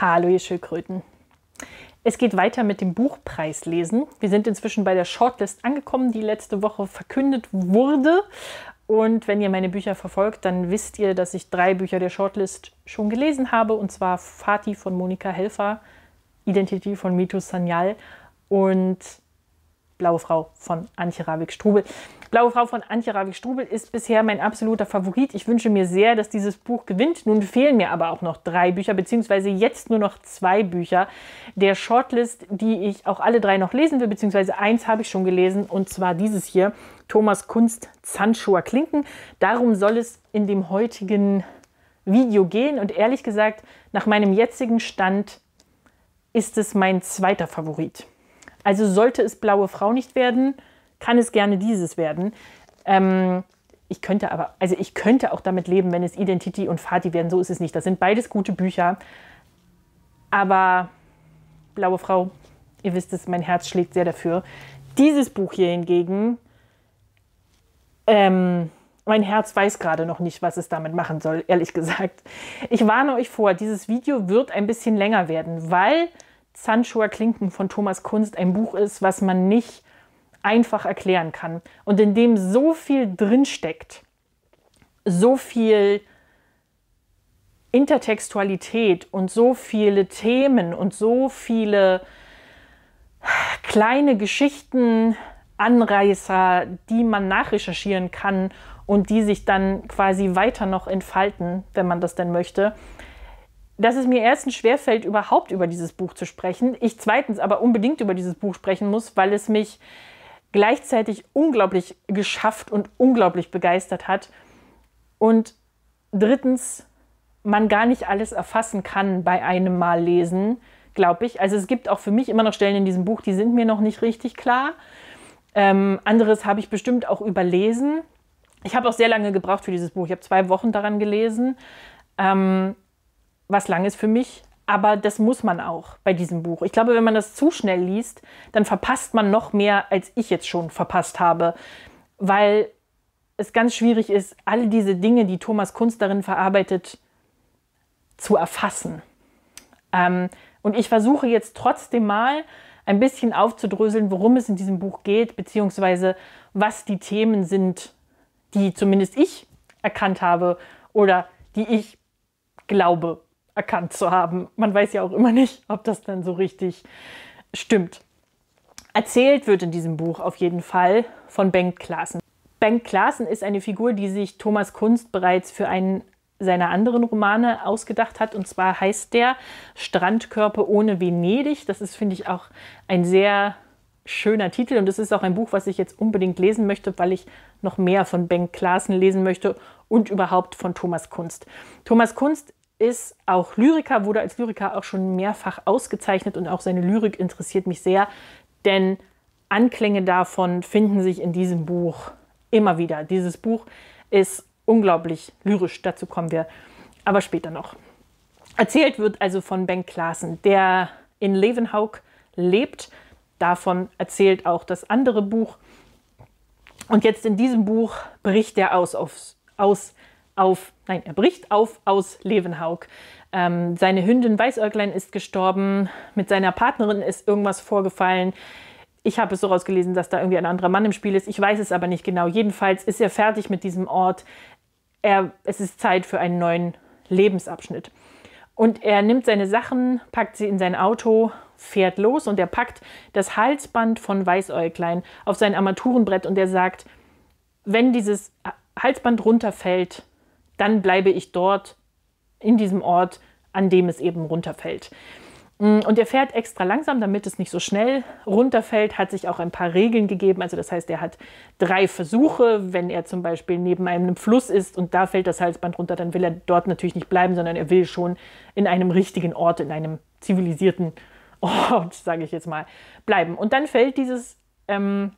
Hallo, ihr Schildkröten. Es geht weiter mit dem Buchpreislesen. Wir sind inzwischen bei der Shortlist angekommen, die letzte Woche verkündet wurde. Und wenn ihr meine Bücher verfolgt, dann wisst ihr, dass ich drei Bücher der Shortlist schon gelesen habe. Und zwar Fati von Monika Helfer, Identity von Mito Sanyal und Blaue Frau von Antje Ravik-Strubel. Blaue Frau von Antje Ravik-Strubel ist bisher mein absoluter Favorit. Ich wünsche mir sehr, dass dieses Buch gewinnt. Nun fehlen mir aber auch noch drei Bücher, beziehungsweise jetzt nur noch zwei Bücher der Shortlist, die ich auch alle drei noch lesen will, beziehungsweise eins habe ich schon gelesen, und zwar dieses hier, Thomas Kunst, Zandschuhe Klinken. Darum soll es in dem heutigen Video gehen. Und ehrlich gesagt, nach meinem jetzigen Stand ist es mein zweiter Favorit. Also sollte es Blaue Frau nicht werden, kann es gerne dieses werden. Ähm, ich könnte aber, also ich könnte auch damit leben, wenn es Identity und Fati werden, so ist es nicht. Das sind beides gute Bücher. Aber Blaue Frau, ihr wisst es, mein Herz schlägt sehr dafür. Dieses Buch hier hingegen, ähm, mein Herz weiß gerade noch nicht, was es damit machen soll, ehrlich gesagt. Ich warne euch vor, dieses Video wird ein bisschen länger werden, weil Sanchua Klinken von Thomas Kunst ein Buch ist, was man nicht einfach erklären kann und in dem so viel drinsteckt, so viel Intertextualität und so viele Themen und so viele kleine Geschichten, Anreißer, die man nachrecherchieren kann und die sich dann quasi weiter noch entfalten, wenn man das denn möchte. Dass es mir erstens schwerfällt, überhaupt über dieses Buch zu sprechen, ich zweitens aber unbedingt über dieses Buch sprechen muss, weil es mich gleichzeitig unglaublich geschafft und unglaublich begeistert hat. Und drittens, man gar nicht alles erfassen kann bei einem Mal lesen, glaube ich. Also es gibt auch für mich immer noch Stellen in diesem Buch, die sind mir noch nicht richtig klar. Ähm, anderes habe ich bestimmt auch überlesen. Ich habe auch sehr lange gebraucht für dieses Buch. Ich habe zwei Wochen daran gelesen, ähm, was lang ist für mich aber das muss man auch bei diesem Buch. Ich glaube, wenn man das zu schnell liest, dann verpasst man noch mehr, als ich jetzt schon verpasst habe, weil es ganz schwierig ist, all diese Dinge, die Thomas Kunst darin verarbeitet, zu erfassen. Ähm, und ich versuche jetzt trotzdem mal ein bisschen aufzudröseln, worum es in diesem Buch geht, beziehungsweise was die Themen sind, die zumindest ich erkannt habe oder die ich glaube erkannt zu haben. Man weiß ja auch immer nicht, ob das dann so richtig stimmt. Erzählt wird in diesem Buch auf jeden Fall von Bengt Klaassen. Bengt Klaassen ist eine Figur, die sich Thomas Kunst bereits für einen seiner anderen Romane ausgedacht hat. Und zwar heißt der Strandkörper ohne Venedig. Das ist, finde ich, auch ein sehr schöner Titel. Und es ist auch ein Buch, was ich jetzt unbedingt lesen möchte, weil ich noch mehr von Bengt Klaassen lesen möchte und überhaupt von Thomas Kunst. Thomas Kunst ist auch Lyriker, wurde als Lyriker auch schon mehrfach ausgezeichnet und auch seine Lyrik interessiert mich sehr, denn Anklänge davon finden sich in diesem Buch immer wieder. Dieses Buch ist unglaublich lyrisch, dazu kommen wir aber später noch. Erzählt wird also von Ben Klaassen, der in Levenhaug lebt. Davon erzählt auch das andere Buch. Und jetzt in diesem Buch bricht er aus, aus, aus auf, nein, er bricht auf aus Levenhaug. Ähm, seine Hündin Weißäuglein ist gestorben, mit seiner Partnerin ist irgendwas vorgefallen. Ich habe es so rausgelesen, dass da irgendwie ein anderer Mann im Spiel ist. Ich weiß es aber nicht genau. Jedenfalls ist er fertig mit diesem Ort. Er, es ist Zeit für einen neuen Lebensabschnitt. Und er nimmt seine Sachen, packt sie in sein Auto, fährt los und er packt das Halsband von Weißäuglein auf sein Armaturenbrett und er sagt, wenn dieses Halsband runterfällt, dann bleibe ich dort in diesem Ort, an dem es eben runterfällt. Mm, und er fährt extra langsam, damit es nicht so schnell runterfällt, hat sich auch ein paar Regeln gegeben. Also das heißt, er hat drei Versuche. Wenn er zum Beispiel neben einem Fluss ist und da fällt das Halsband runter, dann will er dort natürlich nicht bleiben, sondern er will schon in einem richtigen Ort, in einem zivilisierten Ort, sage ich jetzt mal, bleiben. Und dann fällt dieses ähm,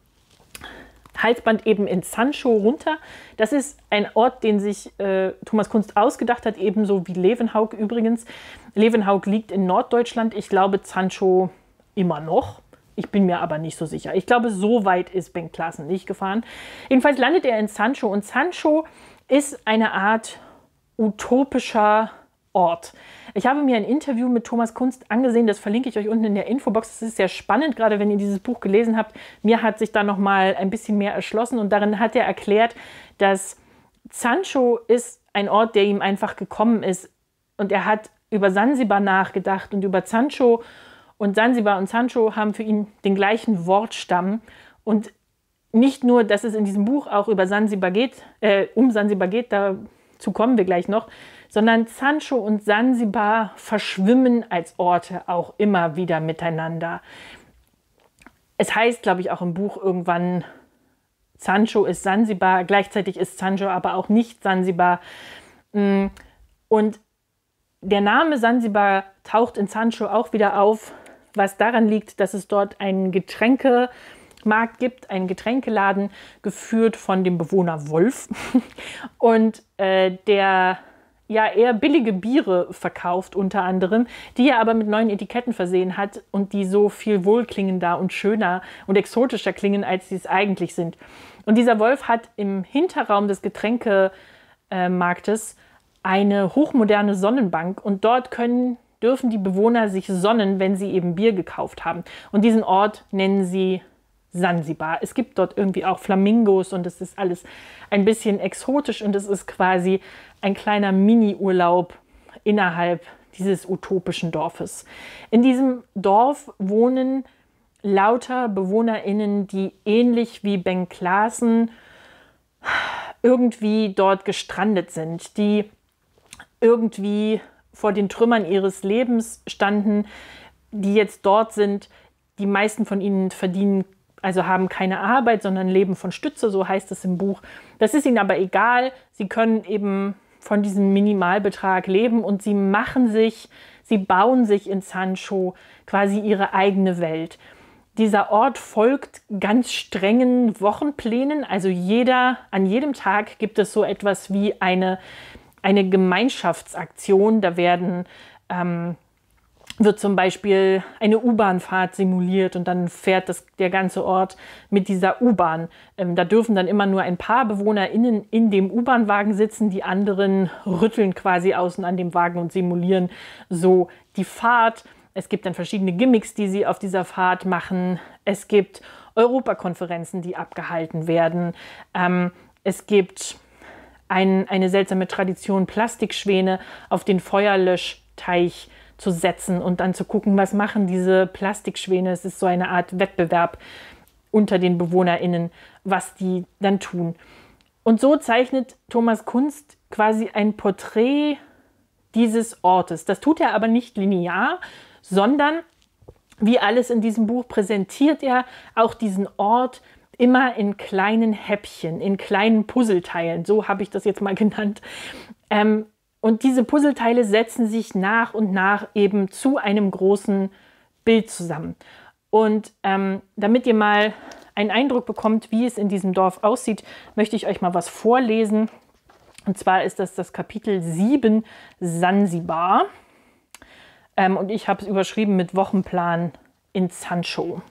Halsband eben in Sancho runter. Das ist ein Ort, den sich äh, Thomas Kunst ausgedacht hat, ebenso wie Levenhaug übrigens. Levenhaug liegt in Norddeutschland, ich glaube Sancho immer noch. Ich bin mir aber nicht so sicher. Ich glaube, so weit ist Ben Klassen nicht gefahren. Jedenfalls landet er in Sancho und Sancho ist eine Art utopischer Ort. Ich habe mir ein Interview mit Thomas Kunst angesehen, das verlinke ich euch unten in der Infobox. Das ist sehr spannend, gerade wenn ihr dieses Buch gelesen habt. Mir hat sich da noch mal ein bisschen mehr erschlossen und darin hat er erklärt, dass Sancho ist ein Ort, der ihm einfach gekommen ist und er hat über Sansibar nachgedacht und über Sancho und Sansibar und Sancho haben für ihn den gleichen Wortstamm und nicht nur, dass es in diesem Buch auch über Sansibar geht, äh, um Sansibar geht, dazu kommen wir gleich noch, sondern Sancho und Sansibar verschwimmen als Orte auch immer wieder miteinander. Es heißt, glaube ich, auch im Buch irgendwann, Sancho ist Sansibar, gleichzeitig ist Sancho aber auch nicht Sansibar. Mm, und der Name Sansibar taucht in Sancho auch wieder auf, was daran liegt, dass es dort einen Getränkemarkt gibt, einen Getränkeladen, geführt von dem Bewohner Wolf. Und äh, der ja eher billige Biere verkauft, unter anderem, die er aber mit neuen Etiketten versehen hat und die so viel wohlklingender und schöner und exotischer klingen, als sie es eigentlich sind. Und dieser Wolf hat im Hinterraum des Getränkemarktes äh, eine hochmoderne Sonnenbank und dort können dürfen die Bewohner sich sonnen, wenn sie eben Bier gekauft haben. Und diesen Ort nennen sie Sansibar. Es gibt dort irgendwie auch Flamingos und es ist alles ein bisschen exotisch und es ist quasi ein kleiner Mini-Urlaub innerhalb dieses utopischen Dorfes. In diesem Dorf wohnen lauter BewohnerInnen, die ähnlich wie Ben Klaassen irgendwie dort gestrandet sind, die irgendwie vor den Trümmern ihres Lebens standen, die jetzt dort sind. Die meisten von ihnen verdienen also haben keine Arbeit, sondern leben von Stütze, so heißt es im Buch. Das ist ihnen aber egal. Sie können eben von diesem Minimalbetrag leben und sie machen sich, sie bauen sich in Sancho quasi ihre eigene Welt. Dieser Ort folgt ganz strengen Wochenplänen, also jeder, an jedem Tag gibt es so etwas wie eine, eine Gemeinschaftsaktion. Da werden ähm, wird zum Beispiel eine U-Bahn-Fahrt simuliert und dann fährt das, der ganze Ort mit dieser U-Bahn. Ähm, da dürfen dann immer nur ein paar BewohnerInnen in dem U-Bahn-Wagen sitzen, die anderen rütteln quasi außen an dem Wagen und simulieren so die Fahrt. Es gibt dann verschiedene Gimmicks, die sie auf dieser Fahrt machen. Es gibt Europakonferenzen, die abgehalten werden. Ähm, es gibt ein, eine seltsame Tradition, Plastikschwäne auf den Feuerlöschteich zu zu setzen und dann zu gucken, was machen diese Plastikschwäne. Es ist so eine Art Wettbewerb unter den BewohnerInnen, was die dann tun. Und so zeichnet Thomas Kunst quasi ein Porträt dieses Ortes. Das tut er aber nicht linear, sondern wie alles in diesem Buch präsentiert er auch diesen Ort immer in kleinen Häppchen, in kleinen Puzzleteilen. So habe ich das jetzt mal genannt. Ähm, und diese Puzzleteile setzen sich nach und nach eben zu einem großen Bild zusammen. Und ähm, damit ihr mal einen Eindruck bekommt, wie es in diesem Dorf aussieht, möchte ich euch mal was vorlesen. Und zwar ist das das Kapitel 7 Sansibar. Ähm, und ich habe es überschrieben mit Wochenplan in Sancho.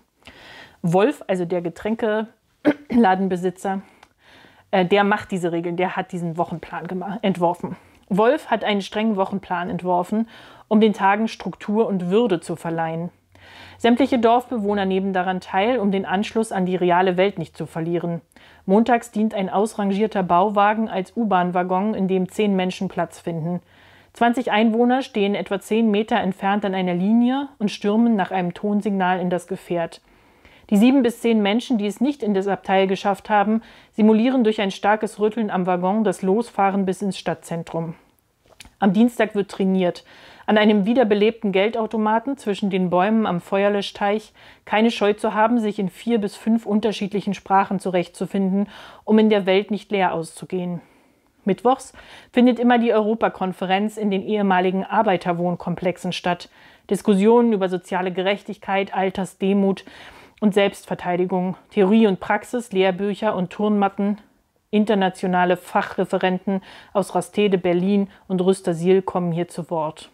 Wolf, also der Getränkeladenbesitzer, äh, der macht diese Regeln, der hat diesen Wochenplan entworfen. Wolf hat einen strengen Wochenplan entworfen, um den Tagen Struktur und Würde zu verleihen. Sämtliche Dorfbewohner nehmen daran teil, um den Anschluss an die reale Welt nicht zu verlieren. Montags dient ein ausrangierter Bauwagen als U-Bahn-Waggon, in dem zehn Menschen Platz finden. 20 Einwohner stehen etwa zehn Meter entfernt an einer Linie und stürmen nach einem Tonsignal in das Gefährt. Die sieben bis zehn Menschen, die es nicht in das Abteil geschafft haben, simulieren durch ein starkes Rütteln am Waggon das Losfahren bis ins Stadtzentrum. Am Dienstag wird trainiert. An einem wiederbelebten Geldautomaten zwischen den Bäumen am Feuerlöschteich keine Scheu zu haben, sich in vier bis fünf unterschiedlichen Sprachen zurechtzufinden, um in der Welt nicht leer auszugehen. Mittwochs findet immer die Europakonferenz in den ehemaligen Arbeiterwohnkomplexen statt. Diskussionen über soziale Gerechtigkeit, Altersdemut, und Selbstverteidigung, Theorie und Praxis, Lehrbücher und Turnmatten, internationale Fachreferenten aus Rastede, Berlin und Rüstersil kommen hier zu Wort.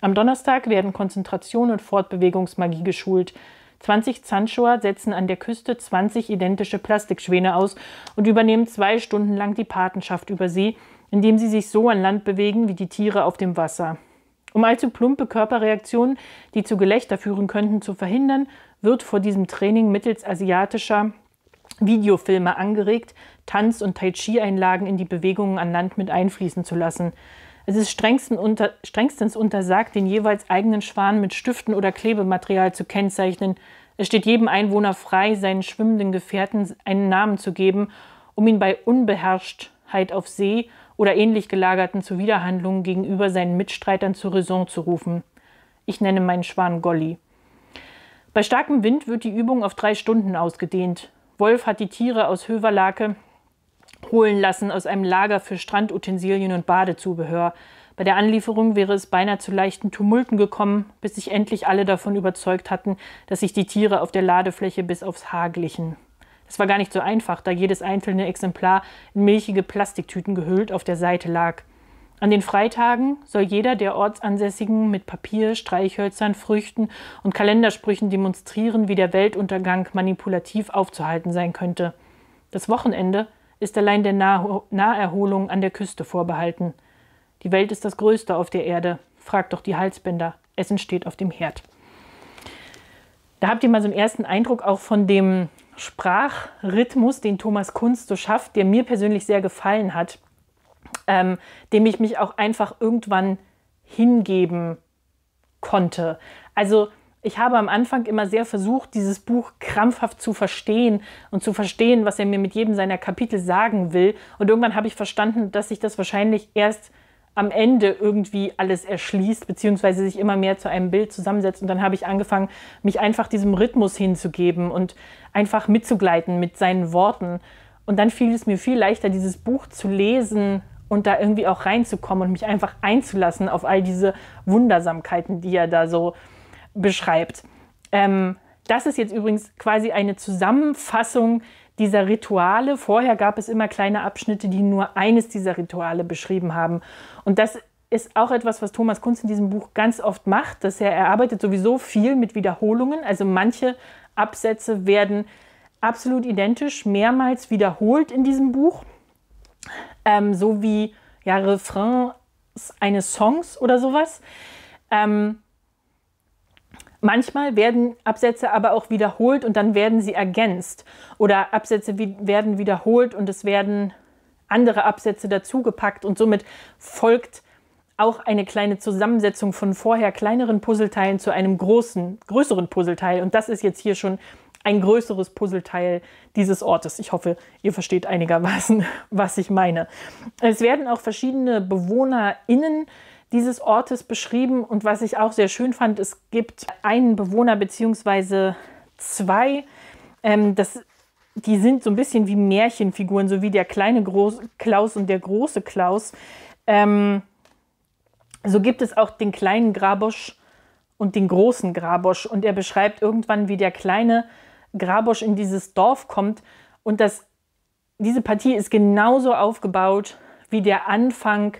Am Donnerstag werden Konzentration und Fortbewegungsmagie geschult. 20 Zanschua setzen an der Küste 20 identische Plastikschwäne aus und übernehmen zwei Stunden lang die Patenschaft über sie, indem sie sich so an Land bewegen wie die Tiere auf dem Wasser. Um allzu plumpe Körperreaktionen, die zu Gelächter führen könnten, zu verhindern, wird vor diesem Training mittels asiatischer Videofilme angeregt, Tanz- und Tai Chi-Einlagen in die Bewegungen an Land mit einfließen zu lassen. Es ist strengstens, unter, strengstens untersagt, den jeweils eigenen Schwan mit Stiften oder Klebematerial zu kennzeichnen. Es steht jedem Einwohner frei, seinen schwimmenden Gefährten einen Namen zu geben, um ihn bei Unbeherrschtheit auf See oder ähnlich gelagerten Zuwiderhandlungen gegenüber seinen Mitstreitern zur Raison zu rufen. Ich nenne meinen Schwan Golli. Bei starkem Wind wird die Übung auf drei Stunden ausgedehnt. Wolf hat die Tiere aus Höverlake holen lassen aus einem Lager für Strandutensilien und Badezubehör. Bei der Anlieferung wäre es beinahe zu leichten Tumulten gekommen, bis sich endlich alle davon überzeugt hatten, dass sich die Tiere auf der Ladefläche bis aufs Haar glichen. Es war gar nicht so einfach, da jedes einzelne Exemplar in milchige Plastiktüten gehüllt auf der Seite lag. An den Freitagen soll jeder der Ortsansässigen mit Papier, Streichhölzern, Früchten und Kalendersprüchen demonstrieren, wie der Weltuntergang manipulativ aufzuhalten sein könnte. Das Wochenende ist allein der nah Naherholung an der Küste vorbehalten. Die Welt ist das Größte auf der Erde. Fragt doch die Halsbänder. Es entsteht auf dem Herd. Da habt ihr mal so einen ersten Eindruck auch von dem Sprachrhythmus, den Thomas Kunz so schafft, der mir persönlich sehr gefallen hat ähm, dem ich mich auch einfach irgendwann hingeben konnte. Also ich habe am Anfang immer sehr versucht, dieses Buch krampfhaft zu verstehen und zu verstehen, was er mir mit jedem seiner Kapitel sagen will. Und irgendwann habe ich verstanden, dass sich das wahrscheinlich erst am Ende irgendwie alles erschließt, beziehungsweise sich immer mehr zu einem Bild zusammensetzt. Und dann habe ich angefangen, mich einfach diesem Rhythmus hinzugeben und einfach mitzugleiten mit seinen Worten. Und dann fiel es mir viel leichter, dieses Buch zu lesen, und da irgendwie auch reinzukommen und mich einfach einzulassen auf all diese Wundersamkeiten, die er da so beschreibt. Ähm, das ist jetzt übrigens quasi eine Zusammenfassung dieser Rituale. Vorher gab es immer kleine Abschnitte, die nur eines dieser Rituale beschrieben haben. Und das ist auch etwas, was Thomas Kunz in diesem Buch ganz oft macht, dass er, erarbeitet sowieso viel mit Wiederholungen. Also manche Absätze werden absolut identisch mehrmals wiederholt in diesem Buch ähm, so wie ja, Refrains eines Songs oder sowas. Ähm, manchmal werden Absätze aber auch wiederholt und dann werden sie ergänzt. Oder Absätze wie werden wiederholt und es werden andere Absätze dazugepackt und somit folgt auch eine kleine Zusammensetzung von vorher kleineren Puzzleteilen zu einem großen, größeren Puzzleteil. Und das ist jetzt hier schon ein größeres Puzzleteil dieses Ortes. Ich hoffe, ihr versteht einigermaßen, was ich meine. Es werden auch verschiedene BewohnerInnen dieses Ortes beschrieben und was ich auch sehr schön fand, es gibt einen Bewohner bzw. zwei. Ähm, das, die sind so ein bisschen wie Märchenfiguren, so wie der kleine Groß Klaus und der große Klaus. Ähm, so gibt es auch den kleinen Grabosch und den großen Grabosch und er beschreibt irgendwann, wie der kleine Grabosch in dieses Dorf kommt. Und das, diese Partie ist genauso aufgebaut wie der Anfang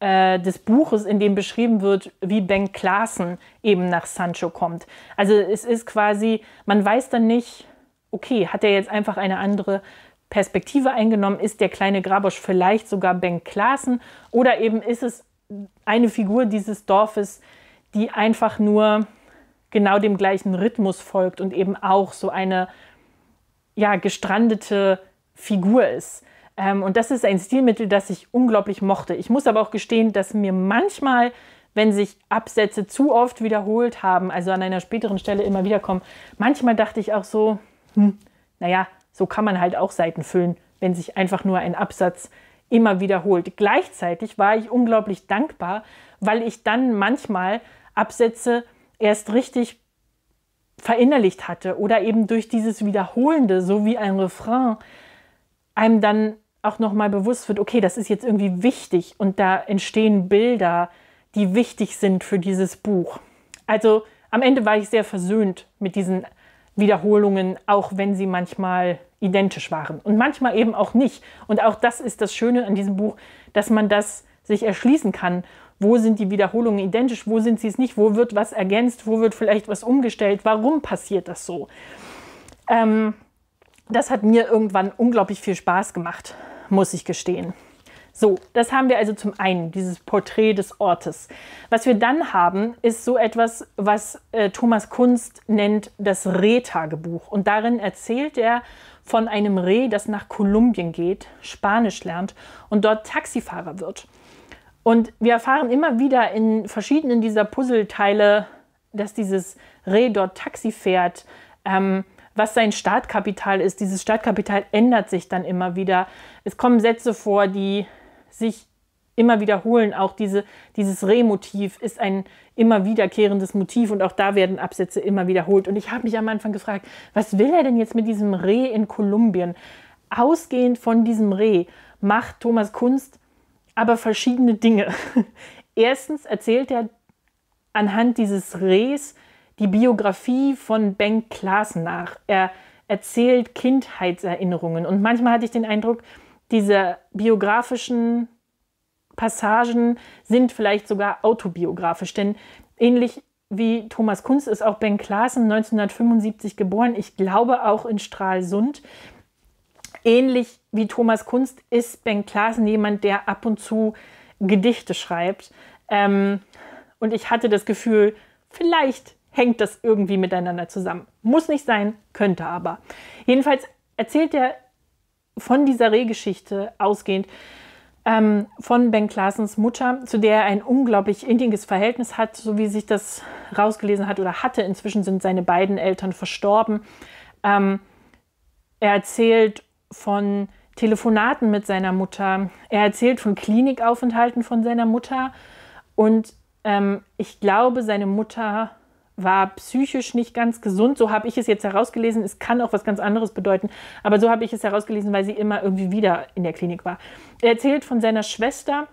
äh, des Buches, in dem beschrieben wird, wie Ben Klaassen eben nach Sancho kommt. Also es ist quasi, man weiß dann nicht, okay, hat er jetzt einfach eine andere Perspektive eingenommen? Ist der kleine Grabosch vielleicht sogar Ben Klaassen? Oder eben ist es eine Figur dieses Dorfes, die einfach nur genau dem gleichen Rhythmus folgt und eben auch so eine ja, gestrandete Figur ist. Ähm, und das ist ein Stilmittel, das ich unglaublich mochte. Ich muss aber auch gestehen, dass mir manchmal, wenn sich Absätze zu oft wiederholt haben, also an einer späteren Stelle immer wieder kommen, manchmal dachte ich auch so, hm, naja, so kann man halt auch Seiten füllen, wenn sich einfach nur ein Absatz immer wiederholt. Gleichzeitig war ich unglaublich dankbar, weil ich dann manchmal Absätze erst richtig verinnerlicht hatte oder eben durch dieses Wiederholende, so wie ein Refrain, einem dann auch nochmal bewusst wird, okay, das ist jetzt irgendwie wichtig und da entstehen Bilder, die wichtig sind für dieses Buch. Also am Ende war ich sehr versöhnt mit diesen Wiederholungen, auch wenn sie manchmal identisch waren und manchmal eben auch nicht. Und auch das ist das Schöne an diesem Buch, dass man das sich erschließen kann wo sind die Wiederholungen identisch, wo sind sie es nicht, wo wird was ergänzt, wo wird vielleicht was umgestellt, warum passiert das so. Ähm, das hat mir irgendwann unglaublich viel Spaß gemacht, muss ich gestehen. So, das haben wir also zum einen, dieses Porträt des Ortes. Was wir dann haben, ist so etwas, was äh, Thomas Kunst nennt das Reh-Tagebuch. Und darin erzählt er von einem Reh, das nach Kolumbien geht, Spanisch lernt und dort Taxifahrer wird. Und wir erfahren immer wieder in verschiedenen dieser Puzzleteile, dass dieses Reh dort Taxi fährt, ähm, was sein Startkapital ist. Dieses Startkapital ändert sich dann immer wieder. Es kommen Sätze vor, die sich immer wiederholen. Auch diese, dieses Reh-Motiv ist ein immer wiederkehrendes Motiv und auch da werden Absätze immer wiederholt. Und ich habe mich am Anfang gefragt, was will er denn jetzt mit diesem Reh in Kolumbien? Ausgehend von diesem Reh macht Thomas Kunst aber verschiedene Dinge. Erstens erzählt er anhand dieses Rehs die Biografie von Ben Klaas nach. Er erzählt Kindheitserinnerungen und manchmal hatte ich den Eindruck, diese biografischen Passagen sind vielleicht sogar autobiografisch, denn ähnlich wie Thomas Kunz ist auch Ben Klaassen 1975 geboren, ich glaube auch in Stralsund. Ähnlich wie Thomas Kunst ist Ben Klaassen jemand, der ab und zu Gedichte schreibt. Ähm, und ich hatte das Gefühl, vielleicht hängt das irgendwie miteinander zusammen. Muss nicht sein, könnte aber. Jedenfalls erzählt er von dieser Rehgeschichte ausgehend ähm, von Ben Klaasens Mutter, zu der er ein unglaublich intimes Verhältnis hat, so wie sich das rausgelesen hat oder hatte. Inzwischen sind seine beiden Eltern verstorben. Ähm, er erzählt von Telefonaten mit seiner Mutter. Er erzählt von Klinikaufenthalten von seiner Mutter. Und ähm, ich glaube, seine Mutter war psychisch nicht ganz gesund. So habe ich es jetzt herausgelesen. Es kann auch was ganz anderes bedeuten. Aber so habe ich es herausgelesen, weil sie immer irgendwie wieder in der Klinik war. Er erzählt von seiner Schwester,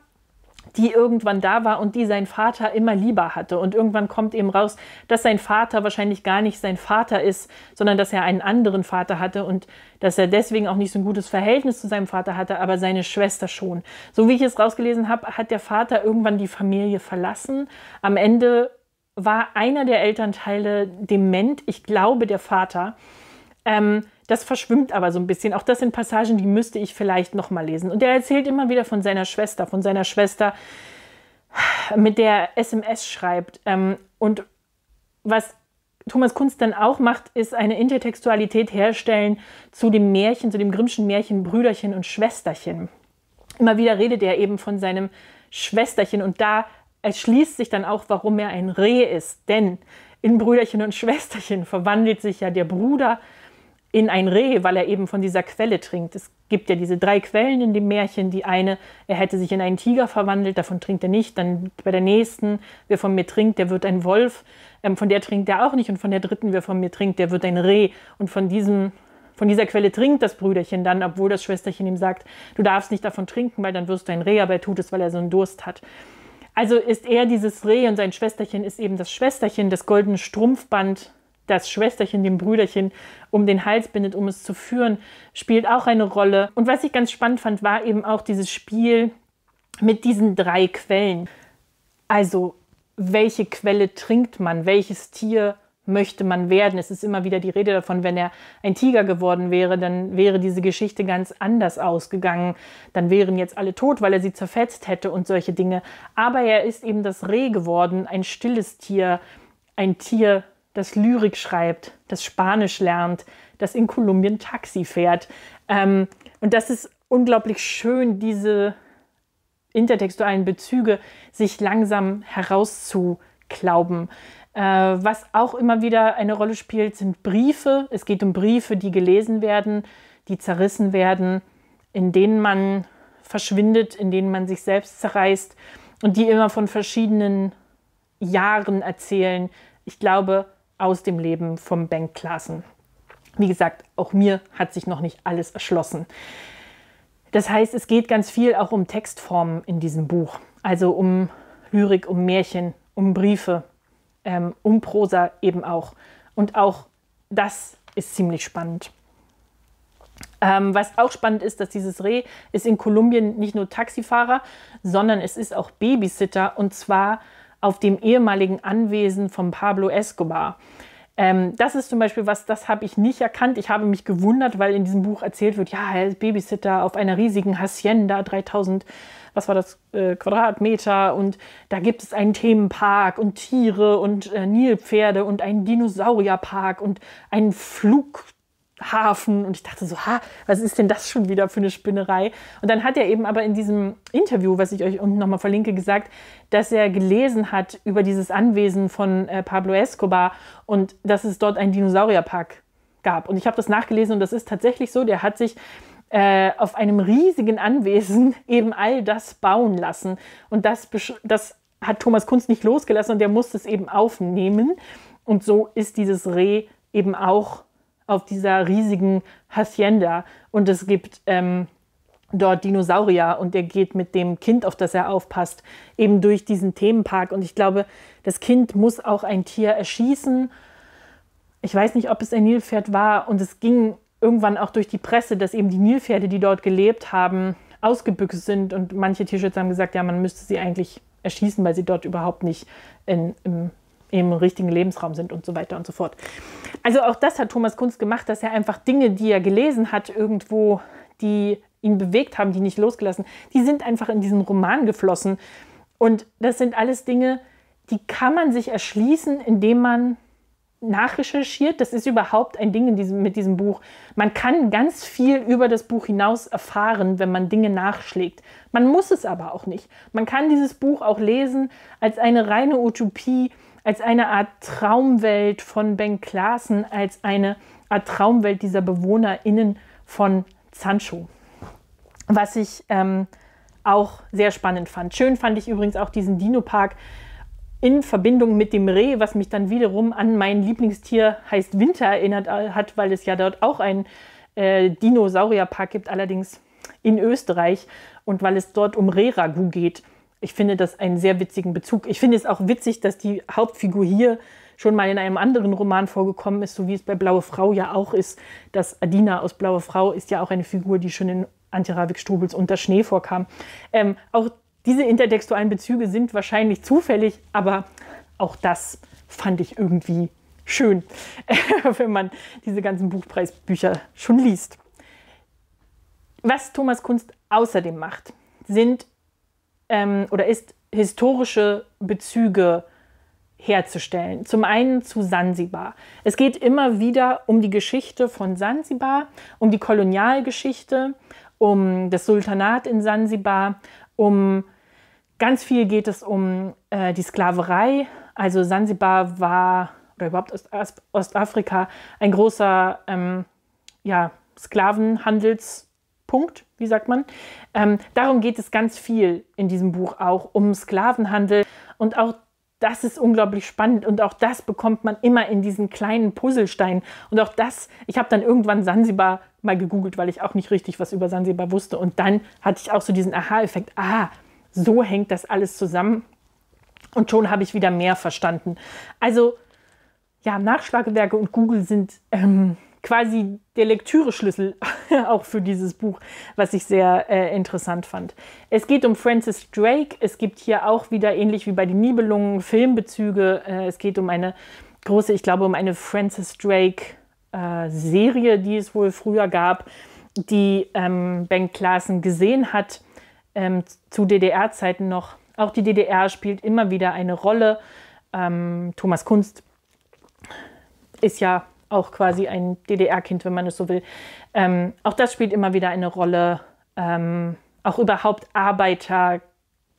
die irgendwann da war und die sein Vater immer lieber hatte. Und irgendwann kommt eben raus, dass sein Vater wahrscheinlich gar nicht sein Vater ist, sondern dass er einen anderen Vater hatte und dass er deswegen auch nicht so ein gutes Verhältnis zu seinem Vater hatte, aber seine Schwester schon. So wie ich es rausgelesen habe, hat der Vater irgendwann die Familie verlassen. Am Ende war einer der Elternteile dement, ich glaube der Vater. Ähm, das verschwimmt aber so ein bisschen. Auch das sind Passagen, die müsste ich vielleicht nochmal lesen. Und er erzählt immer wieder von seiner Schwester, von seiner Schwester, mit der er SMS schreibt. Ähm, und was Thomas Kunst dann auch macht, ist eine Intertextualität herstellen zu dem Märchen, zu dem Grimmschen Märchen Brüderchen und Schwesterchen. Immer wieder redet er eben von seinem Schwesterchen und da erschließt sich dann auch, warum er ein Reh ist. Denn in Brüderchen und Schwesterchen verwandelt sich ja der Bruder in ein Reh, weil er eben von dieser Quelle trinkt. Es gibt ja diese drei Quellen in dem Märchen. Die eine, er hätte sich in einen Tiger verwandelt, davon trinkt er nicht. Dann bei der nächsten, wer von mir trinkt, der wird ein Wolf. Ähm, von der trinkt er auch nicht. Und von der dritten, wer von mir trinkt, der wird ein Reh. Und von diesem von dieser Quelle trinkt das Brüderchen dann, obwohl das Schwesterchen ihm sagt, du darfst nicht davon trinken, weil dann wirst du ein Reh, aber er tut es, weil er so einen Durst hat. Also ist er dieses Reh und sein Schwesterchen ist eben das Schwesterchen, das goldene Strumpfband das Schwesterchen dem Brüderchen um den Hals bindet, um es zu führen, spielt auch eine Rolle. Und was ich ganz spannend fand, war eben auch dieses Spiel mit diesen drei Quellen. Also, welche Quelle trinkt man? Welches Tier möchte man werden? Es ist immer wieder die Rede davon, wenn er ein Tiger geworden wäre, dann wäre diese Geschichte ganz anders ausgegangen. Dann wären jetzt alle tot, weil er sie zerfetzt hätte und solche Dinge. Aber er ist eben das Reh geworden, ein stilles Tier, ein Tier, das Lyrik schreibt, das Spanisch lernt, das in Kolumbien Taxi fährt. Ähm, und das ist unglaublich schön, diese intertextualen Bezüge sich langsam herauszuklauben. Äh, was auch immer wieder eine Rolle spielt, sind Briefe. Es geht um Briefe, die gelesen werden, die zerrissen werden, in denen man verschwindet, in denen man sich selbst zerreißt und die immer von verschiedenen Jahren erzählen. Ich glaube, aus dem Leben von Ben Klaassen. Wie gesagt, auch mir hat sich noch nicht alles erschlossen. Das heißt, es geht ganz viel auch um Textformen in diesem Buch, also um Lyrik, um Märchen, um Briefe, ähm, um Prosa eben auch. Und auch das ist ziemlich spannend. Ähm, was auch spannend ist, dass dieses Reh ist in Kolumbien nicht nur Taxifahrer, sondern es ist auch Babysitter und zwar auf dem ehemaligen Anwesen von Pablo Escobar. Ähm, das ist zum Beispiel was, das habe ich nicht erkannt. Ich habe mich gewundert, weil in diesem Buch erzählt wird, ja, er ist Babysitter auf einer riesigen Hacienda, 3000, was war das, äh, Quadratmeter. Und da gibt es einen Themenpark und Tiere und äh, Nilpferde und einen Dinosaurierpark und einen Flug, Hafen. Und ich dachte so, ha, was ist denn das schon wieder für eine Spinnerei? Und dann hat er eben aber in diesem Interview, was ich euch unten nochmal verlinke, gesagt, dass er gelesen hat über dieses Anwesen von äh, Pablo Escobar und dass es dort einen Dinosaurierpark gab. Und ich habe das nachgelesen und das ist tatsächlich so. Der hat sich äh, auf einem riesigen Anwesen eben all das bauen lassen. Und das, das hat Thomas Kunz nicht losgelassen und der musste es eben aufnehmen. Und so ist dieses Reh eben auch auf dieser riesigen Hacienda und es gibt ähm, dort Dinosaurier und er geht mit dem Kind, auf das er aufpasst, eben durch diesen Themenpark. Und ich glaube, das Kind muss auch ein Tier erschießen. Ich weiß nicht, ob es ein Nilpferd war und es ging irgendwann auch durch die Presse, dass eben die Nilpferde, die dort gelebt haben, ausgebüxt sind und manche Tierschützer haben gesagt, ja, man müsste sie eigentlich erschießen, weil sie dort überhaupt nicht in, im im richtigen Lebensraum sind und so weiter und so fort. Also auch das hat Thomas Kunz gemacht, dass er einfach Dinge, die er gelesen hat, irgendwo, die ihn bewegt haben, die nicht losgelassen, die sind einfach in diesen Roman geflossen. Und das sind alles Dinge, die kann man sich erschließen, indem man nachrecherchiert. Das ist überhaupt ein Ding diesem, mit diesem Buch. Man kann ganz viel über das Buch hinaus erfahren, wenn man Dinge nachschlägt. Man muss es aber auch nicht. Man kann dieses Buch auch lesen als eine reine Utopie, als eine Art Traumwelt von Ben Klaassen, als eine Art Traumwelt dieser BewohnerInnen von Sancho. Was ich ähm, auch sehr spannend fand. Schön fand ich übrigens auch diesen Dino-Park in Verbindung mit dem Reh, was mich dann wiederum an mein Lieblingstier heißt Winter erinnert äh, hat, weil es ja dort auch einen äh, Dinosaurierpark gibt, allerdings in Österreich und weil es dort um Reh-Ragout geht ich finde das einen sehr witzigen Bezug. Ich finde es auch witzig, dass die Hauptfigur hier schon mal in einem anderen Roman vorgekommen ist, so wie es bei Blaue Frau ja auch ist. Dass Adina aus Blaue Frau ist ja auch eine Figur, die schon in Antiravik Strubels unter Schnee vorkam. Ähm, auch diese intertextualen Bezüge sind wahrscheinlich zufällig, aber auch das fand ich irgendwie schön, wenn man diese ganzen Buchpreisbücher schon liest. Was Thomas Kunst außerdem macht, sind ähm, oder ist historische Bezüge herzustellen. Zum einen zu Sansibar. Es geht immer wieder um die Geschichte von Sansibar, um die Kolonialgeschichte, um das Sultanat in Sansibar, um ganz viel geht es um äh, die Sklaverei. Also Sansibar war oder überhaupt Ost Ostafrika ein großer ähm, ja, Sklavenhandelspunkt wie sagt man? Ähm, darum geht es ganz viel in diesem Buch auch, um Sklavenhandel. Und auch das ist unglaublich spannend und auch das bekommt man immer in diesen kleinen Puzzlesteinen. Und auch das, ich habe dann irgendwann Sansibar mal gegoogelt, weil ich auch nicht richtig was über Sansibar wusste. Und dann hatte ich auch so diesen Aha-Effekt, ah, so hängt das alles zusammen. Und schon habe ich wieder mehr verstanden. Also ja, Nachschlagewerke und Google sind ähm, quasi der Lektüre-Schlüssel auch für dieses Buch, was ich sehr äh, interessant fand. Es geht um Francis Drake. Es gibt hier auch wieder, ähnlich wie bei den Nibelungen, Filmbezüge. Äh, es geht um eine große, ich glaube, um eine Francis Drake-Serie, äh, die es wohl früher gab, die ähm, Ben Klaassen gesehen hat, ähm, zu DDR-Zeiten noch. Auch die DDR spielt immer wieder eine Rolle. Ähm, Thomas Kunst ist ja auch quasi ein DDR-Kind, wenn man es so will. Ähm, auch das spielt immer wieder eine Rolle. Ähm, auch überhaupt Arbeiter,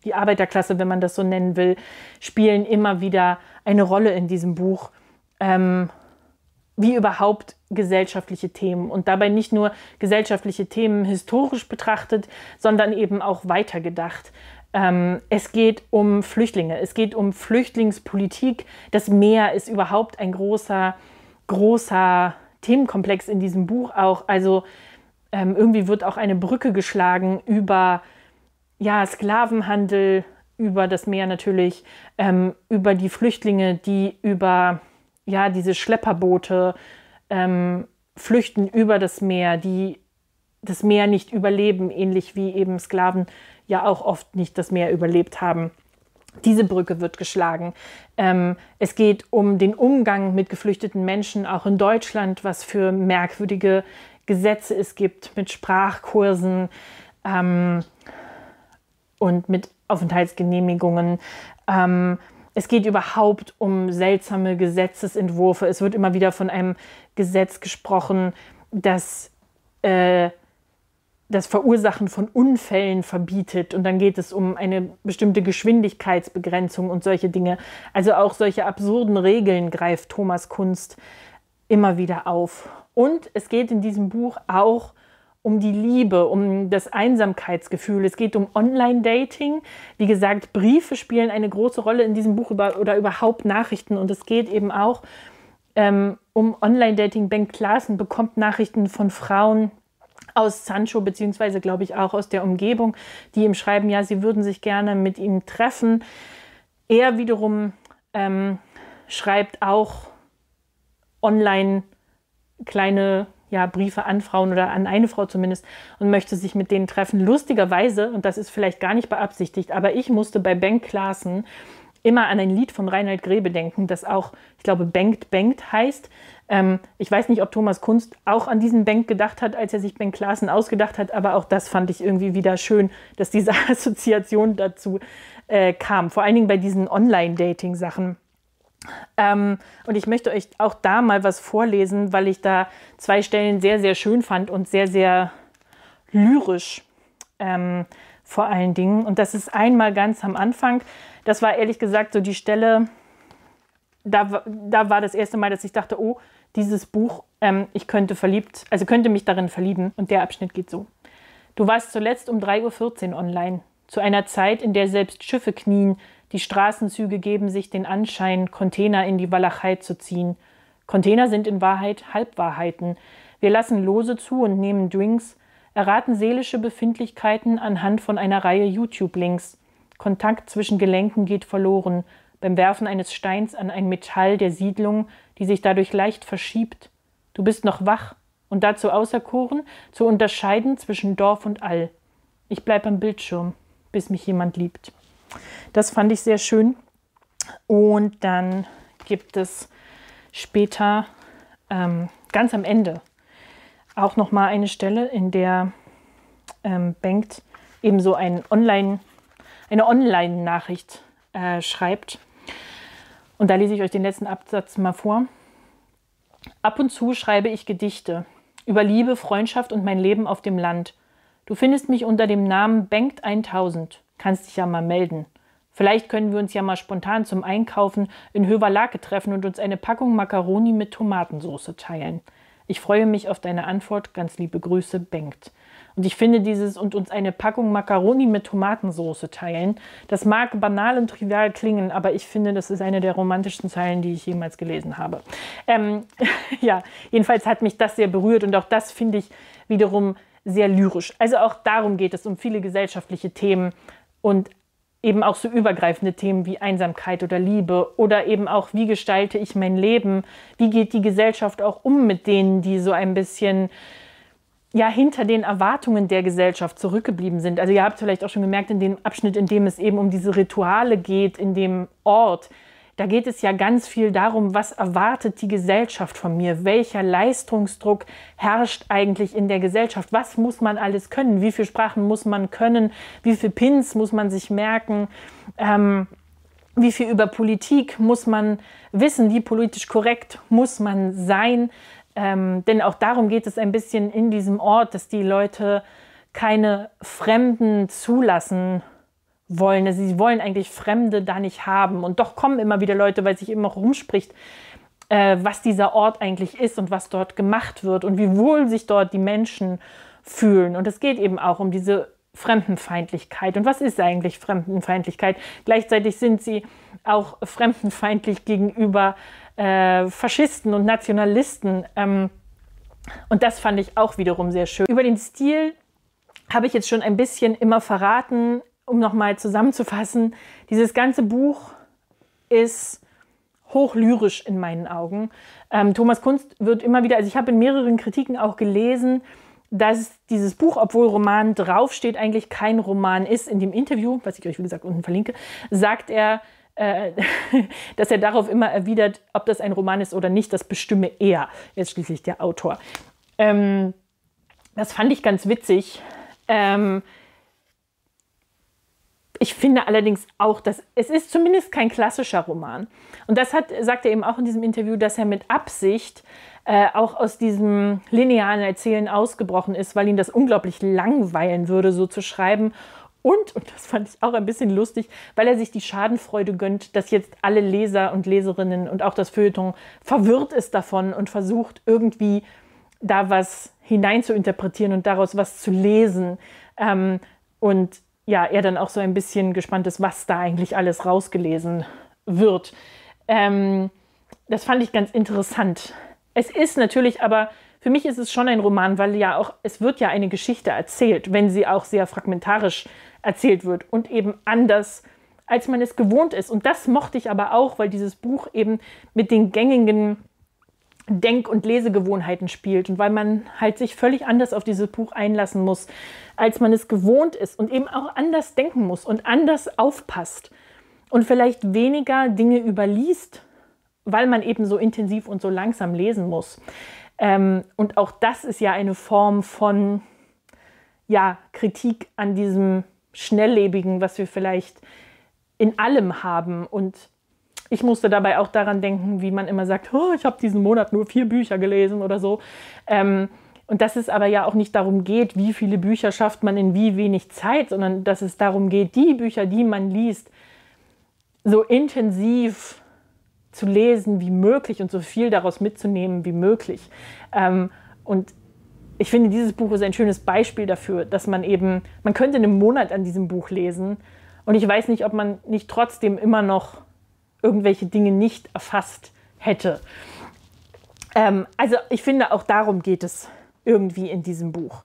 die Arbeiterklasse, wenn man das so nennen will, spielen immer wieder eine Rolle in diesem Buch. Ähm, wie überhaupt gesellschaftliche Themen und dabei nicht nur gesellschaftliche Themen historisch betrachtet, sondern eben auch weitergedacht. Ähm, es geht um Flüchtlinge, es geht um Flüchtlingspolitik. Das Meer ist überhaupt ein großer großer Themenkomplex in diesem Buch auch. Also ähm, irgendwie wird auch eine Brücke geschlagen über ja, Sklavenhandel, über das Meer natürlich, ähm, über die Flüchtlinge, die über ja, diese Schlepperboote ähm, flüchten über das Meer, die das Meer nicht überleben, ähnlich wie eben Sklaven ja auch oft nicht das Meer überlebt haben. Diese Brücke wird geschlagen. Ähm, es geht um den Umgang mit geflüchteten Menschen, auch in Deutschland, was für merkwürdige Gesetze es gibt mit Sprachkursen ähm, und mit Aufenthaltsgenehmigungen. Ähm, es geht überhaupt um seltsame Gesetzesentwürfe. Es wird immer wieder von einem Gesetz gesprochen, das äh, das Verursachen von Unfällen verbietet und dann geht es um eine bestimmte Geschwindigkeitsbegrenzung und solche Dinge. Also auch solche absurden Regeln greift Thomas Kunst immer wieder auf. Und es geht in diesem Buch auch um die Liebe, um das Einsamkeitsgefühl. Es geht um Online-Dating. Wie gesagt, Briefe spielen eine große Rolle in diesem Buch über, oder überhaupt Nachrichten. Und es geht eben auch ähm, um Online-Dating. Ben Klaassen bekommt Nachrichten von Frauen, aus Sancho, beziehungsweise glaube ich auch aus der Umgebung, die ihm schreiben, ja, sie würden sich gerne mit ihm treffen. Er wiederum ähm, schreibt auch online kleine ja, Briefe an Frauen oder an eine Frau zumindest und möchte sich mit denen treffen. Lustigerweise, und das ist vielleicht gar nicht beabsichtigt, aber ich musste bei Ben Klaassen immer an ein Lied von Reinhard Grebe denken, das auch, ich glaube, Bengt Bengt heißt. Ähm, ich weiß nicht, ob Thomas Kunst auch an diesen Bengt gedacht hat, als er sich Bengt Klaassen ausgedacht hat, aber auch das fand ich irgendwie wieder schön, dass diese Assoziation dazu äh, kam. Vor allen Dingen bei diesen Online-Dating-Sachen. Ähm, und ich möchte euch auch da mal was vorlesen, weil ich da zwei Stellen sehr, sehr schön fand und sehr, sehr lyrisch. Ähm, vor allen Dingen. Und das ist einmal ganz am Anfang. Das war ehrlich gesagt so die Stelle, da, da war das erste Mal, dass ich dachte, oh, dieses Buch, ähm, ich könnte verliebt, also könnte mich darin verlieben. Und der Abschnitt geht so. Du warst zuletzt um 3.14 Uhr online, zu einer Zeit, in der selbst Schiffe knien, die Straßenzüge geben sich den Anschein, Container in die Walachei zu ziehen. Container sind in Wahrheit Halbwahrheiten. Wir lassen Lose zu und nehmen Drinks, erraten seelische Befindlichkeiten anhand von einer Reihe YouTube-Links. Kontakt zwischen Gelenken geht verloren beim Werfen eines Steins an ein Metall der Siedlung, die sich dadurch leicht verschiebt. Du bist noch wach und dazu auserkoren, zu unterscheiden zwischen Dorf und All. Ich bleibe am Bildschirm, bis mich jemand liebt. Das fand ich sehr schön. Und dann gibt es später, ähm, ganz am Ende, auch nochmal eine Stelle, in der ähm, Bengt eben so ein Online, eine Online-Nachricht äh, schreibt. Und da lese ich euch den letzten Absatz mal vor. Ab und zu schreibe ich Gedichte über Liebe, Freundschaft und mein Leben auf dem Land. Du findest mich unter dem Namen Bengt 1000. Kannst dich ja mal melden. Vielleicht können wir uns ja mal spontan zum Einkaufen in Höverlake treffen und uns eine Packung Macaroni mit Tomatensauce teilen. Ich freue mich auf deine Antwort. Ganz liebe Grüße, Bengt. Und ich finde dieses und uns eine Packung Macaroni mit Tomatensoße teilen, das mag banal und trivial klingen, aber ich finde, das ist eine der romantischsten Zeilen, die ich jemals gelesen habe. Ähm, ja, jedenfalls hat mich das sehr berührt und auch das finde ich wiederum sehr lyrisch. Also auch darum geht es, um viele gesellschaftliche Themen und eben auch so übergreifende Themen wie Einsamkeit oder Liebe oder eben auch, wie gestalte ich mein Leben, wie geht die Gesellschaft auch um mit denen, die so ein bisschen ja hinter den Erwartungen der Gesellschaft zurückgeblieben sind. Also ihr habt vielleicht auch schon gemerkt in dem Abschnitt, in dem es eben um diese Rituale geht, in dem Ort, da geht es ja ganz viel darum, was erwartet die Gesellschaft von mir? Welcher Leistungsdruck herrscht eigentlich in der Gesellschaft? Was muss man alles können? Wie viele Sprachen muss man können? Wie viele Pins muss man sich merken? Ähm, wie viel über Politik muss man wissen? Wie politisch korrekt muss man sein? Ähm, denn auch darum geht es ein bisschen in diesem Ort, dass die Leute keine Fremden zulassen wollen. sie wollen eigentlich Fremde da nicht haben. Und doch kommen immer wieder Leute, weil sich immer rumspricht, äh, was dieser Ort eigentlich ist und was dort gemacht wird und wie wohl sich dort die Menschen fühlen. Und es geht eben auch um diese Fremdenfeindlichkeit. Und was ist eigentlich Fremdenfeindlichkeit? Gleichzeitig sind sie auch fremdenfeindlich gegenüber äh, Faschisten und Nationalisten. Ähm, und das fand ich auch wiederum sehr schön. Über den Stil habe ich jetzt schon ein bisschen immer verraten um nochmal zusammenzufassen, dieses ganze Buch ist hochlyrisch in meinen Augen. Ähm, Thomas Kunst wird immer wieder, also ich habe in mehreren Kritiken auch gelesen, dass dieses Buch, obwohl Roman draufsteht, eigentlich kein Roman ist. In dem Interview, was ich euch wie gesagt unten verlinke, sagt er, äh, dass er darauf immer erwidert, ob das ein Roman ist oder nicht, das bestimme er. Jetzt schließlich der Autor. Ähm, das fand ich ganz witzig. Ähm, ich finde allerdings auch, dass es ist zumindest kein klassischer Roman. Und das hat, sagt er eben auch in diesem Interview, dass er mit Absicht äh, auch aus diesem linearen Erzählen ausgebrochen ist, weil ihn das unglaublich langweilen würde, so zu schreiben. Und, und das fand ich auch ein bisschen lustig, weil er sich die Schadenfreude gönnt, dass jetzt alle Leser und Leserinnen und auch das Feuilleton verwirrt ist davon und versucht irgendwie da was hinein zu interpretieren und daraus was zu lesen. Ähm, und ja, er dann auch so ein bisschen gespannt ist, was da eigentlich alles rausgelesen wird. Ähm, das fand ich ganz interessant. Es ist natürlich aber, für mich ist es schon ein Roman, weil ja auch, es wird ja eine Geschichte erzählt, wenn sie auch sehr fragmentarisch erzählt wird und eben anders, als man es gewohnt ist. Und das mochte ich aber auch, weil dieses Buch eben mit den gängigen Denk- und Lesegewohnheiten spielt und weil man halt sich völlig anders auf dieses Buch einlassen muss, als man es gewohnt ist und eben auch anders denken muss und anders aufpasst und vielleicht weniger Dinge überliest, weil man eben so intensiv und so langsam lesen muss. Ähm, und auch das ist ja eine Form von ja, Kritik an diesem Schnelllebigen, was wir vielleicht in allem haben und ich musste dabei auch daran denken, wie man immer sagt, oh, ich habe diesen Monat nur vier Bücher gelesen oder so. Ähm, und dass es aber ja auch nicht darum geht, wie viele Bücher schafft man in wie wenig Zeit, sondern dass es darum geht, die Bücher, die man liest, so intensiv zu lesen wie möglich und so viel daraus mitzunehmen wie möglich. Ähm, und ich finde, dieses Buch ist ein schönes Beispiel dafür, dass man eben, man könnte einen Monat an diesem Buch lesen und ich weiß nicht, ob man nicht trotzdem immer noch irgendwelche Dinge nicht erfasst hätte. Ähm, also ich finde, auch darum geht es irgendwie in diesem Buch.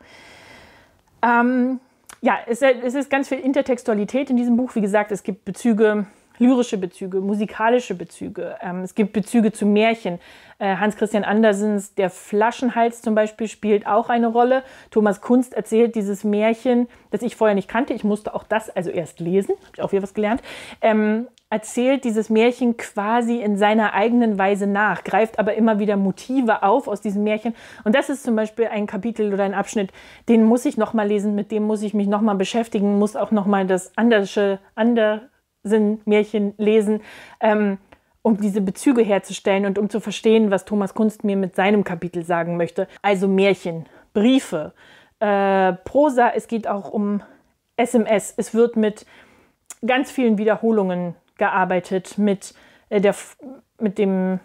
Ähm, ja, es, es ist ganz viel Intertextualität in diesem Buch. Wie gesagt, es gibt Bezüge lyrische Bezüge, musikalische Bezüge. Ähm, es gibt Bezüge zu Märchen. Äh, Hans Christian Andersens Der Flaschenhals zum Beispiel spielt auch eine Rolle. Thomas Kunst erzählt dieses Märchen, das ich vorher nicht kannte. Ich musste auch das also erst lesen, habe ich auch wieder was gelernt. Ähm, erzählt dieses Märchen quasi in seiner eigenen Weise nach, greift aber immer wieder Motive auf aus diesem Märchen. Und das ist zum Beispiel ein Kapitel oder ein Abschnitt, den muss ich nochmal lesen, mit dem muss ich mich nochmal beschäftigen, muss auch nochmal das Andersche, Andersen-Märchen lesen, ähm, um diese Bezüge herzustellen und um zu verstehen, was Thomas Kunst mir mit seinem Kapitel sagen möchte. Also Märchen, Briefe, äh, Prosa, es geht auch um SMS. Es wird mit ganz vielen Wiederholungen gearbeitet mit, äh, der, mit dem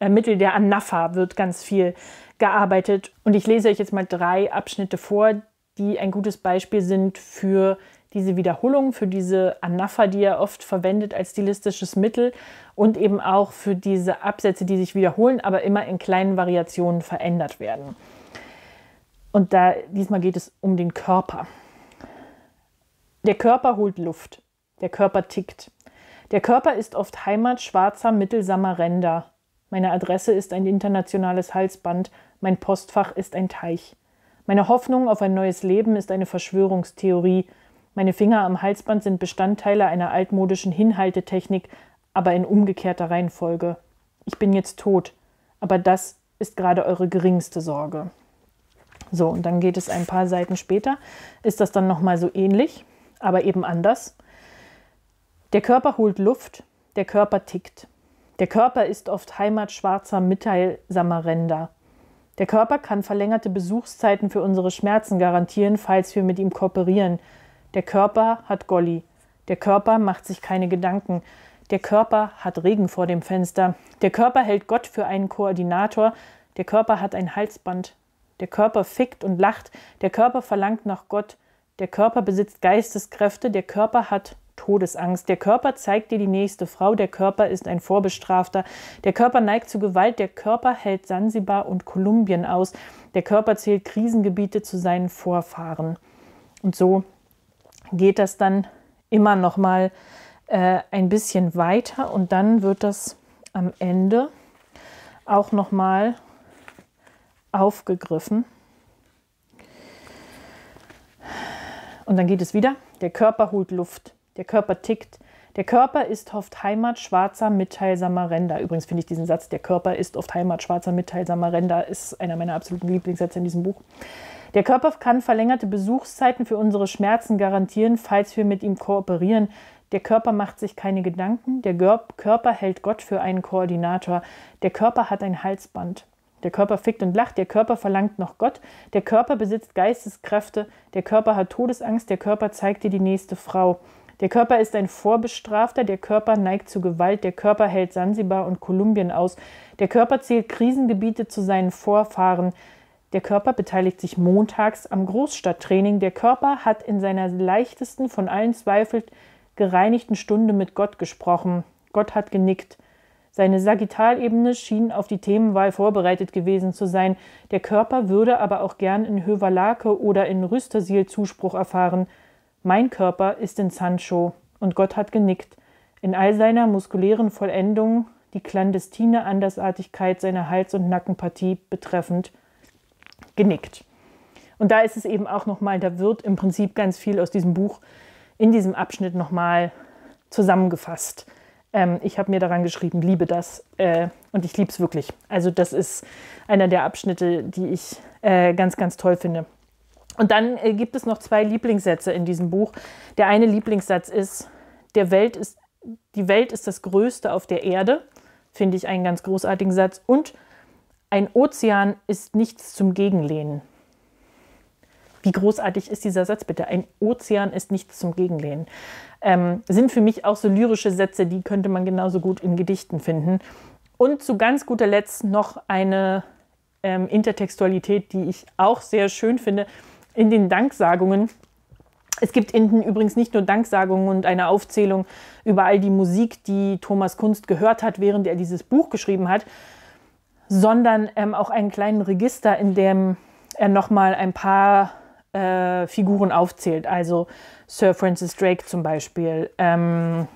äh, Mittel der Anafa wird ganz viel gearbeitet. Und ich lese euch jetzt mal drei Abschnitte vor, die ein gutes Beispiel sind für diese Wiederholung, für diese Anapha, die er oft verwendet als stilistisches Mittel und eben auch für diese Absätze, die sich wiederholen, aber immer in kleinen Variationen verändert werden. Und da diesmal geht es um den Körper. Der Körper holt Luft, der Körper tickt. Der Körper ist oft Heimat schwarzer, mittelsamer Ränder. Meine Adresse ist ein internationales Halsband, mein Postfach ist ein Teich. Meine Hoffnung auf ein neues Leben ist eine Verschwörungstheorie. Meine Finger am Halsband sind Bestandteile einer altmodischen Hinhaltetechnik, aber in umgekehrter Reihenfolge. Ich bin jetzt tot, aber das ist gerade eure geringste Sorge. So, und dann geht es ein paar Seiten später, ist das dann nochmal so ähnlich, aber eben anders. Der Körper holt Luft, der Körper tickt. Der Körper ist oft Heimat schwarzer mitteilsamer Ränder. Der Körper kann verlängerte Besuchszeiten für unsere Schmerzen garantieren, falls wir mit ihm kooperieren. Der Körper hat Golli. Der Körper macht sich keine Gedanken. Der Körper hat Regen vor dem Fenster. Der Körper hält Gott für einen Koordinator. Der Körper hat ein Halsband. Der Körper fickt und lacht. Der Körper verlangt nach Gott. Der Körper besitzt Geisteskräfte. Der Körper hat Todesangst. Der Körper zeigt dir die nächste Frau, der Körper ist ein Vorbestrafter, der Körper neigt zu Gewalt, der Körper hält Sansibar und Kolumbien aus, der Körper zählt Krisengebiete zu seinen Vorfahren. Und so geht das dann immer noch mal äh, ein bisschen weiter und dann wird das am Ende auch noch mal aufgegriffen. Und dann geht es wieder. Der Körper holt Luft. Der Körper tickt. Der Körper ist oft Heimat schwarzer, mitteilsamer Ränder. Übrigens finde ich diesen Satz, der Körper ist oft Heimat schwarzer, mitteilsamer Ränder, ist einer meiner absoluten Lieblingssätze in diesem Buch. Der Körper kann verlängerte Besuchszeiten für unsere Schmerzen garantieren, falls wir mit ihm kooperieren. Der Körper macht sich keine Gedanken. Der Körper hält Gott für einen Koordinator. Der Körper hat ein Halsband. Der Körper fickt und lacht, der Körper verlangt noch Gott, der Körper besitzt Geisteskräfte, der Körper hat Todesangst, der Körper zeigt dir die nächste Frau. Der Körper ist ein Vorbestrafter, der Körper neigt zu Gewalt, der Körper hält Sansibar und Kolumbien aus, der Körper zählt Krisengebiete zu seinen Vorfahren, der Körper beteiligt sich montags am Großstadttraining, der Körper hat in seiner leichtesten von allen Zweifel gereinigten Stunde mit Gott gesprochen, Gott hat genickt. Seine Sagittalebene schien auf die Themenwahl vorbereitet gewesen zu sein. Der Körper würde aber auch gern in Höverlake oder in Rüstersil Zuspruch erfahren. Mein Körper ist in Sancho, und Gott hat genickt, in all seiner muskulären Vollendung die clandestine Andersartigkeit seiner Hals- und Nackenpartie betreffend, genickt. Und da ist es eben auch nochmal, da wird im Prinzip ganz viel aus diesem Buch in diesem Abschnitt nochmal zusammengefasst. Ähm, ich habe mir daran geschrieben, liebe das äh, und ich liebe es wirklich. Also das ist einer der Abschnitte, die ich äh, ganz, ganz toll finde. Und dann äh, gibt es noch zwei Lieblingssätze in diesem Buch. Der eine Lieblingssatz ist, der Welt ist, die Welt ist das Größte auf der Erde, finde ich einen ganz großartigen Satz. Und ein Ozean ist nichts zum Gegenlehnen. Wie großartig ist dieser Satz bitte? Ein Ozean ist nichts zum Gegenlehnen. Ähm, sind für mich auch so lyrische Sätze, die könnte man genauso gut in Gedichten finden. Und zu ganz guter Letzt noch eine ähm, Intertextualität, die ich auch sehr schön finde in den Danksagungen. Es gibt hinten übrigens nicht nur Danksagungen und eine Aufzählung über all die Musik, die Thomas Kunst gehört hat, während er dieses Buch geschrieben hat, sondern ähm, auch einen kleinen Register, in dem er nochmal ein paar äh, Figuren aufzählt. Also Sir Francis Drake zum Beispiel, ähm,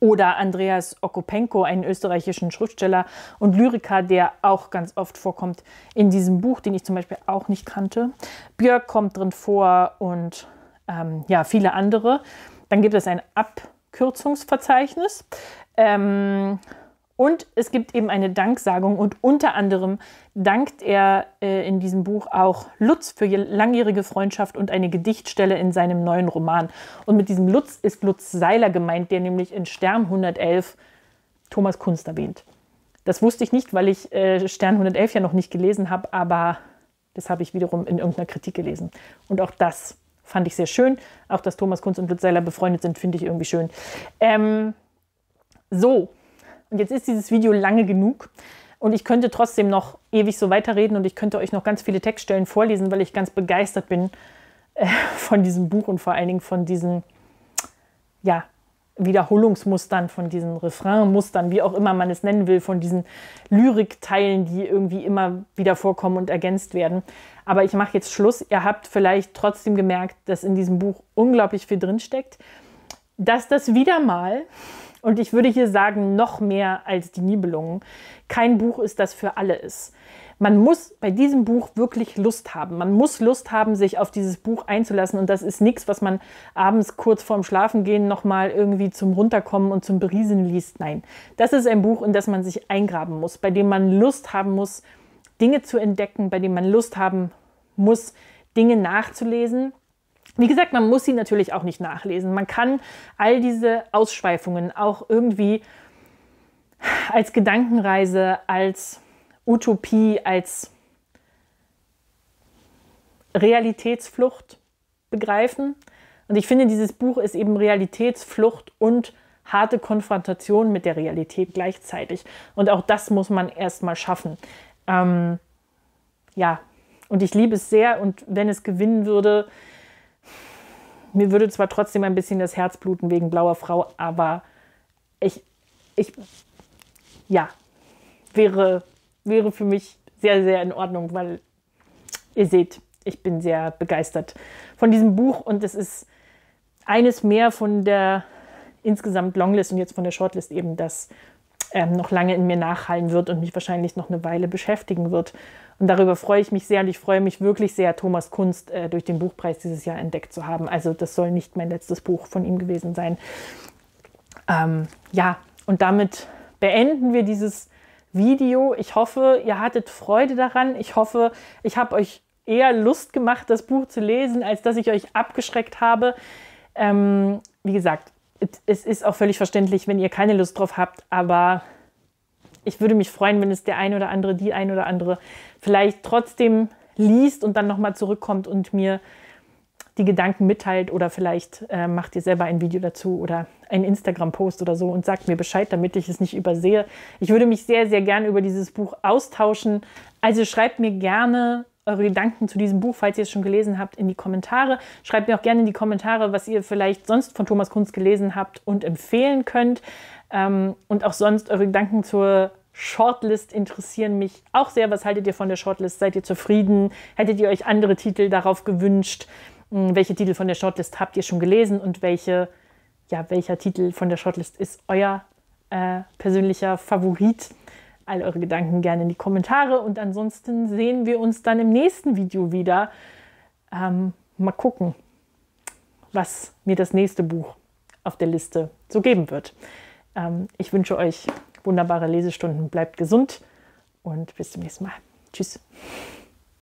oder Andreas Okopenko, einen österreichischen Schriftsteller und Lyriker, der auch ganz oft vorkommt in diesem Buch, den ich zum Beispiel auch nicht kannte. Björk kommt drin vor und ähm, ja, viele andere. Dann gibt es ein Abkürzungsverzeichnis. Ähm, und es gibt eben eine Danksagung und unter anderem dankt er äh, in diesem Buch auch Lutz für langjährige Freundschaft und eine Gedichtstelle in seinem neuen Roman. Und mit diesem Lutz ist Lutz Seiler gemeint, der nämlich in Stern 111 Thomas Kunst erwähnt. Das wusste ich nicht, weil ich äh, Stern 111 ja noch nicht gelesen habe, aber das habe ich wiederum in irgendeiner Kritik gelesen. Und auch das fand ich sehr schön. Auch dass Thomas Kunst und Lutz Seiler befreundet sind, finde ich irgendwie schön. Ähm, so, und jetzt ist dieses Video lange genug. Und ich könnte trotzdem noch ewig so weiterreden und ich könnte euch noch ganz viele Textstellen vorlesen, weil ich ganz begeistert bin äh, von diesem Buch und vor allen Dingen von diesen ja, Wiederholungsmustern, von diesen Refrainmustern, wie auch immer man es nennen will, von diesen Lyrikteilen, die irgendwie immer wieder vorkommen und ergänzt werden. Aber ich mache jetzt Schluss. Ihr habt vielleicht trotzdem gemerkt, dass in diesem Buch unglaublich viel drinsteckt, dass das wieder mal und ich würde hier sagen, noch mehr als die Nibelungen. Kein Buch ist das für alle ist. Man muss bei diesem Buch wirklich Lust haben. Man muss Lust haben, sich auf dieses Buch einzulassen. Und das ist nichts, was man abends kurz vorm Schlafengehen nochmal irgendwie zum Runterkommen und zum Beriesen liest. Nein, das ist ein Buch, in das man sich eingraben muss, bei dem man Lust haben muss, Dinge zu entdecken, bei dem man Lust haben muss, Dinge nachzulesen wie gesagt, man muss sie natürlich auch nicht nachlesen. Man kann all diese Ausschweifungen auch irgendwie als Gedankenreise, als Utopie, als Realitätsflucht begreifen. Und ich finde, dieses Buch ist eben Realitätsflucht und harte Konfrontation mit der Realität gleichzeitig. Und auch das muss man erstmal schaffen. Ähm, ja, und ich liebe es sehr. Und wenn es gewinnen würde, mir würde zwar trotzdem ein bisschen das Herz bluten wegen blauer Frau, aber ich, ich, ja, wäre, wäre für mich sehr, sehr in Ordnung, weil ihr seht, ich bin sehr begeistert von diesem Buch und es ist eines mehr von der insgesamt Longlist und jetzt von der Shortlist eben, das ähm, noch lange in mir nachhallen wird und mich wahrscheinlich noch eine Weile beschäftigen wird. Und darüber freue ich mich sehr und ich freue mich wirklich sehr, Thomas Kunst äh, durch den Buchpreis dieses Jahr entdeckt zu haben. Also das soll nicht mein letztes Buch von ihm gewesen sein. Ähm, ja, und damit beenden wir dieses Video. Ich hoffe, ihr hattet Freude daran. Ich hoffe, ich habe euch eher Lust gemacht, das Buch zu lesen, als dass ich euch abgeschreckt habe. Ähm, wie gesagt, es ist auch völlig verständlich, wenn ihr keine Lust drauf habt, aber ich würde mich freuen, wenn es der ein oder andere, die ein oder andere vielleicht trotzdem liest und dann nochmal zurückkommt und mir die Gedanken mitteilt oder vielleicht äh, macht ihr selber ein Video dazu oder einen Instagram-Post oder so und sagt mir Bescheid, damit ich es nicht übersehe. Ich würde mich sehr, sehr gerne über dieses Buch austauschen. Also schreibt mir gerne eure Gedanken zu diesem Buch, falls ihr es schon gelesen habt, in die Kommentare. Schreibt mir auch gerne in die Kommentare, was ihr vielleicht sonst von Thomas Kunz gelesen habt und empfehlen könnt. Ähm, und auch sonst eure Gedanken zur Shortlist interessieren mich auch sehr. Was haltet ihr von der Shortlist? Seid ihr zufrieden? Hättet ihr euch andere Titel darauf gewünscht? Hm, welche Titel von der Shortlist habt ihr schon gelesen und welche, ja, welcher Titel von der Shortlist ist euer äh, persönlicher Favorit? All eure Gedanken gerne in die Kommentare und ansonsten sehen wir uns dann im nächsten Video wieder. Ähm, mal gucken, was mir das nächste Buch auf der Liste so geben wird. Ähm, ich wünsche euch wunderbare Lesestunden, bleibt gesund und bis zum nächsten Mal. Tschüss.